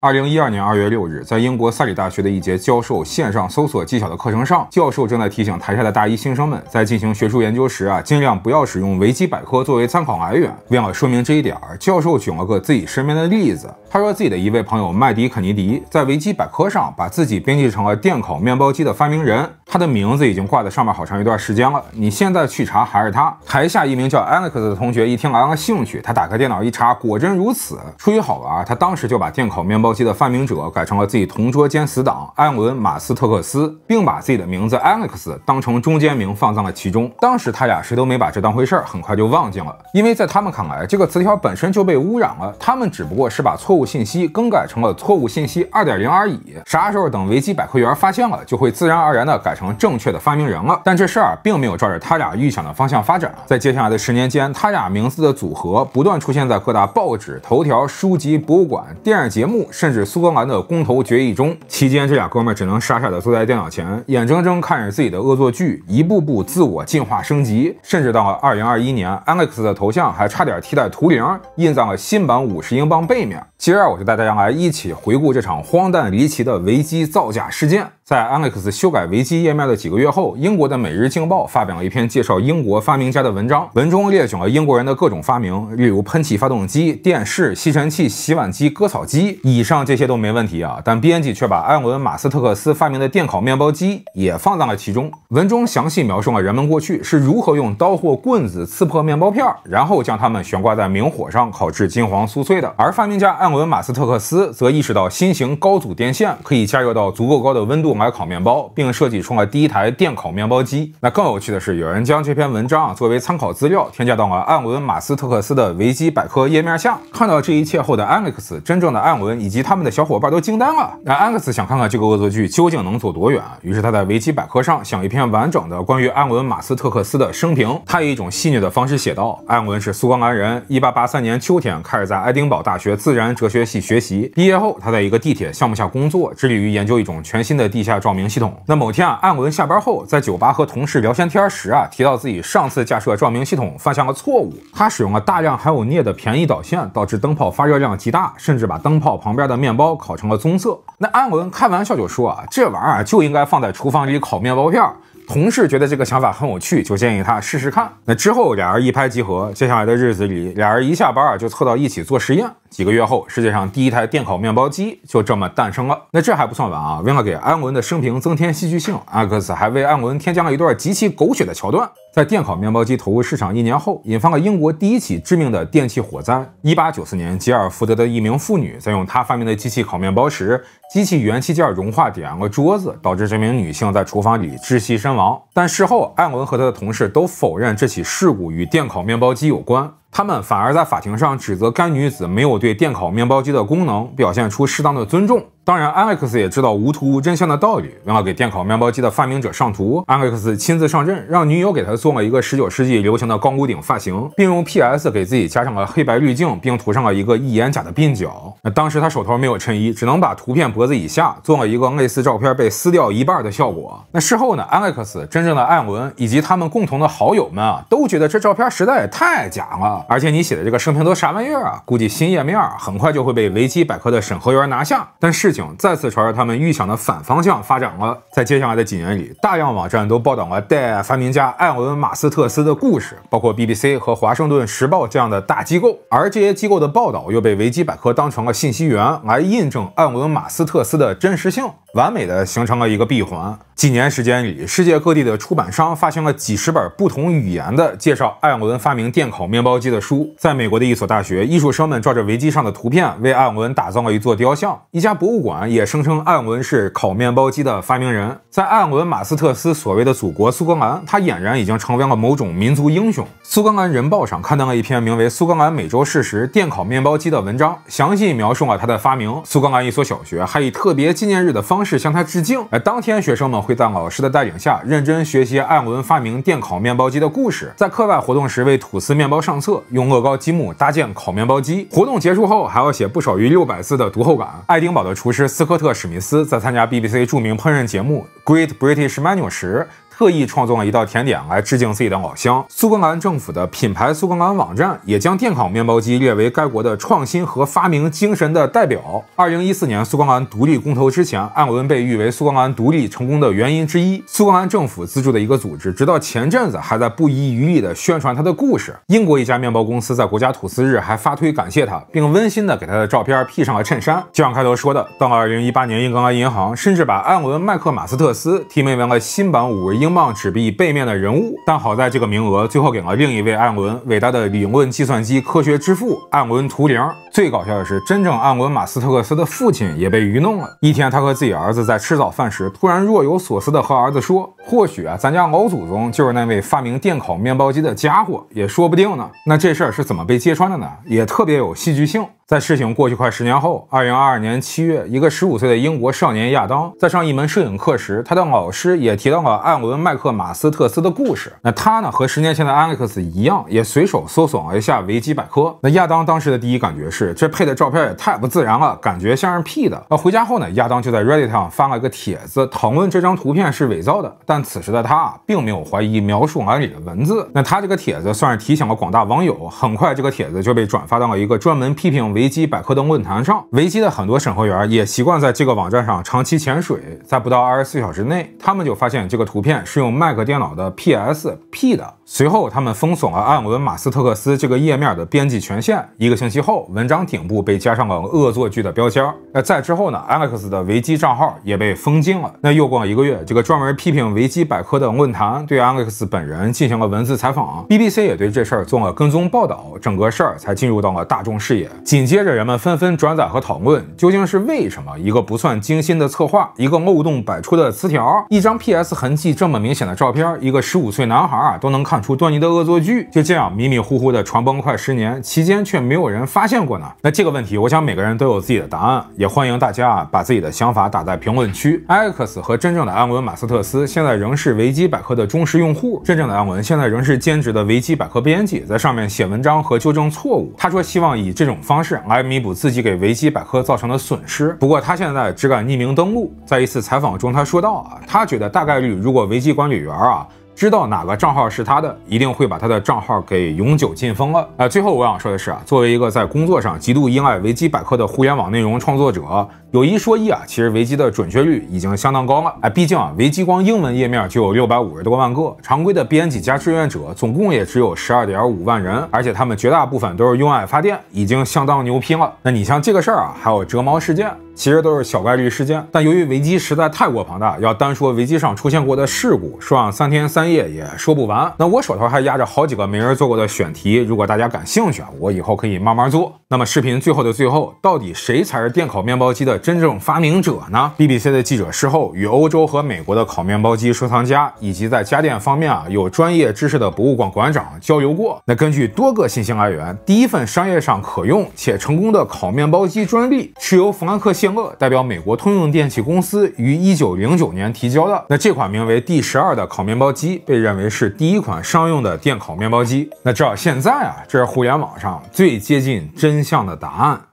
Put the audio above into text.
二零一二年二月六日，在英国萨里大学的一节教授线上搜索技巧的课程上，教授正在提醒台下的大一新生们，在进行学术研究时啊，尽量不要使用维基百科作为参考来源。为了说明这一点儿，教授举了个自己身边的例子。他说自己的一位朋友麦迪肯尼迪在维基百科上把自己编辑成了电烤面包机的发明人，他的名字已经挂在上面好长一段时间了。你现在去查还是他？台下一名叫 Alex 的同学一听来了兴趣，他打开电脑一查，果真如此。出于好玩，他当时就把电烤面包。机器的发明者改成了自己同桌兼死党埃伦·马斯特克斯，并把自己的名字 Alex 当成中间名放在了其中。当时他俩谁都没把这当回事儿，很快就忘记了。因为在他们看来，这个词条本身就被污染了，他们只不过是把错误信息更改成了错误信息2.0而已。啥时候等维基百科员发现了，就会自然而然的改成正确的发明人了。但这事儿并没有照着他俩预想的方向发展。在接下来的十年间，他俩名字的组合不断出现在各大报纸头条、书籍、博物馆、电视节目。甚至苏格兰的公投决议中，期间这俩哥们儿只能傻傻地坐在电脑前，眼睁睁看着自己的恶作剧一步步自我进化升级，甚至到了二零二一年，Alex 的头像还差点替代图灵，印在了新版五十英镑背面。今儿我就带大家来一起回顾这场荒诞离奇的维基造假事件。在 Alex 修改维基页面的几个月后，英国的《每日镜报》发表了一篇介绍英国发明家的文章。文中列举了英国人的各种发明，例如喷气发动机、电视、吸尘器、洗碗机、割草机。以上这些都没问题啊，但编辑却把埃文·马斯特克斯发明的电烤面包机也放在了其中。文中详细描述了人们过去是如何用刀或棍子刺破面包片，然后将它们悬挂在明火上烤至金黄酥脆的。而发明家埃文·马斯特克斯则意识到新型高阻电线可以加热到足够高的温度。来烤面包，并设计出了第一台电烤面包机。那更有趣的是，有人将这篇文章啊作为参考资料添加到了艾伦·马斯特克斯的维基百科页面下。看到这一切后的 Alex，真正的艾伦以及他们的小伙伴都惊呆了。那 Alex 想看看这个恶作剧究竟能走多远，于是他在维基百科上想一篇完整的关于艾伦·马斯特克斯的生平。他以一种细腻的方式写道：艾伦是苏格兰人，1883年秋天开始在爱丁堡大学自然哲学系学习。毕业后，他在一个地铁项目下工作，致力于研究一种全新的地。下照明系统。那某天啊，安文下班后在酒吧和同事聊闲天时啊，提到自己上次架设照明系统犯下了错误。他使用了大量含有镍的便宜导线，导致灯泡发热量极大，甚至把灯泡旁边的面包烤成了棕色。那安文开玩笑就说啊，这玩意儿就应该放在厨房里烤面包片儿。同事觉得这个想法很有趣，就建议他试试看。那之后，俩人一拍即合。接下来的日子里，俩人一下班啊就凑到一起做实验。几个月后，世界上第一台电烤面包机就这么诞生了。那这还不算完啊！为了给安伦的生平增添戏剧性，阿克斯还为安伦添加了一段极其狗血的桥段。在电烤面包机投入市场一年后，引发了英国第一起致命的电器火灾。一八九四年，吉尔福德的一名妇女在用她发明的机器烤面包时，机器元器件融化点燃了桌子，导致这名女性在厨房里窒息身亡。但事后，艾伦和他的同事都否认这起事故与电烤面包机有关，他们反而在法庭上指责该女子没有对电烤面包机的功能表现出适当的尊重。当然，Alex 也知道无图无真相的道理。为了给电烤面包机的发明者上图，Alex 亲自上阵，让女友给他做了一个19世纪流行的高颅顶发型，并用 PS 给自己加上了黑白滤镜，并涂上了一个一眼假的鬓角。那当时他手头没有衬衣，只能把图片脖子以下做了一个类似照片被撕掉一半的效果。那事后呢？Alex 真正的艾伦以及他们共同的好友们啊，都觉得这照片实在也太假了，而且你写的这个生平都啥玩意儿啊？估计新页面很快就会被维基百科的审核员拿下。但事情。再次朝着他们预想的反方向发展了。在接下来的几年里，大量网站都报道了戴发明家艾隆·马斯特斯的故事，包括 BBC 和《华盛顿时报》这样的大机构，而这些机构的报道又被维基百科当成了信息源来印证艾隆·马斯特斯的真实性。完美的形成了一个闭环。几年时间里，世界各地的出版商发行了几十本不同语言的介绍艾伦发明电烤面包机的书。在美国的一所大学，艺术生们照着维基上的图片为艾伦打造了一座雕像。一家博物馆也声称艾伦是烤面包机的发明人。在艾伦马斯特斯所谓的祖国苏格兰，他俨然已经成为了某种民族英雄。苏格兰人报上刊登了一篇名为《苏格兰美洲事实：电烤面包机》的文章，详细描述了他的发明。苏格兰一所小学还以特别纪念日的方式。是向他致敬。而当天，学生们会在老师的带领下认真学习艾伦发明电烤面包机的故事。在课外活动时，为吐司面包上色，用乐高积木搭建烤面包机。活动结束后，还要写不少于六百字的读后感。爱丁堡的厨师斯科特史密斯在参加 BBC 著名烹饪节目《Great British Menu》时。特意创作了一道甜点来致敬自己的老乡。苏格兰政府的品牌苏格兰网站也将电烤面包机列为该国的创新和发明精神的代表。二零一四年苏格兰独立公投之前，艾文被誉为苏格兰独立成功的原因之一。苏格兰政府资助的一个组织，直到前阵子还在不遗余力地宣传他的故事。英国一家面包公司在国家吐司日还发推感谢他，并温馨地给他的照片披上了衬衫。就像开头说的，到了二零一八年，英格兰银行甚至把艾文麦克马斯特斯提名为了新版五位英。英镑纸币背面的人物，但好在这个名额最后给了另一位艾伦，伟大的理论计算机科学之父艾伦图灵。最搞笑的是，真正艾伦马斯特克斯的父亲也被愚弄了。一天，他和自己儿子在吃早饭时，突然若有所思地和儿子说：“或许啊，咱家老祖宗就是那位发明电烤面包机的家伙，也说不定呢。”那这事儿是怎么被揭穿的呢？也特别有戏剧性。在事情过去快十年后，二零二二年七月，一个十五岁的英国少年亚当在上一门摄影课时，他的老师也提到了艾伦麦克马斯特斯的故事。那他呢，和十年前的 Alex 一样，也随手搜索了一下维基百科。那亚当当时的第一感觉是，这配的照片也太不自然了，感觉像是 P 的。那回家后呢，亚当就在 Reddit 上发了个帖子，讨论这张图片是伪造的。但此时的他并没有怀疑描述栏里的文字。那他这个帖子算是提醒了广大网友。很快，这个帖子就被转发到了一个专门批评。维基百科的论坛上，维基的很多审核员也习惯在这个网站上长期潜水，在不到二十四小时内，他们就发现这个图片是用麦克电脑的 PSP 的。随后，他们封锁了艾文马斯特克斯这个页面的编辑权限。一个星期后，文章顶部被加上了恶作剧的标签。那再之后呢？Alex 的维基账号也被封禁了。那又过了一个月，这个专门批评维基百科的论坛对 Alex 本人进行了文字采访。BBC 也对这事儿做了跟踪报道，整个事儿才进入到了大众视野。紧接着，人们纷纷转载和讨论，究竟是为什么？一个不算精心的策划，一个漏洞百出的词条，一张 PS 痕迹这么明显的照片，一个十五岁男孩啊都能看。出端倪的恶作剧，就这样迷迷糊糊的传崩快十年，期间却没有人发现过呢？那这个问题，我想每个人都有自己的答案，也欢迎大家啊把自己的想法打在评论区。艾克斯和真正的安文马斯特斯现在仍是维基百科的忠实用户，真正的安文现在仍是兼职的维基百科编辑，在上面写文章和纠正错误。他说希望以这种方式来弥补自己给维基百科造成的损失。不过他现在只敢匿名登录。在一次采访中，他说到啊，他觉得大概率如果维基管理员啊。知道哪个账号是他的，一定会把他的账号给永久禁封了。啊，最后我想说的是啊，作为一个在工作上极度依赖维基百科的互联网内容创作者，有一说一啊，其实维基的准确率已经相当高了。啊，毕竟啊，维基光英文页面就有六百五十多万个，常规的编辑加志愿者总共也只有十二点五万人，而且他们绝大部分都是用爱发电，已经相当牛批了。那你像这个事儿啊，还有折毛事件。其实都是小概率事件，但由于危机实在太过庞大，要单说维基上出现过的事故，说上三天三夜也说不完。那我手头还压着好几个没人做过的选题，如果大家感兴趣，我以后可以慢慢做。那么视频最后的最后，到底谁才是电烤面包机的真正发明者呢？BBC 的记者事后与欧洲和美国的烤面包机收藏家，以及在家电方面啊有专业知识的博物馆馆长交流过。那根据多个信息来源，第一份商业上可用且成功的烤面包机专利是由弗兰克谢。代表美国通用电气公司于一九零九年提交的那这款名为 D 十二的烤面包机，被认为是第一款商用的电烤面包机。那至少现在啊，这是互联网上最接近真相的答案。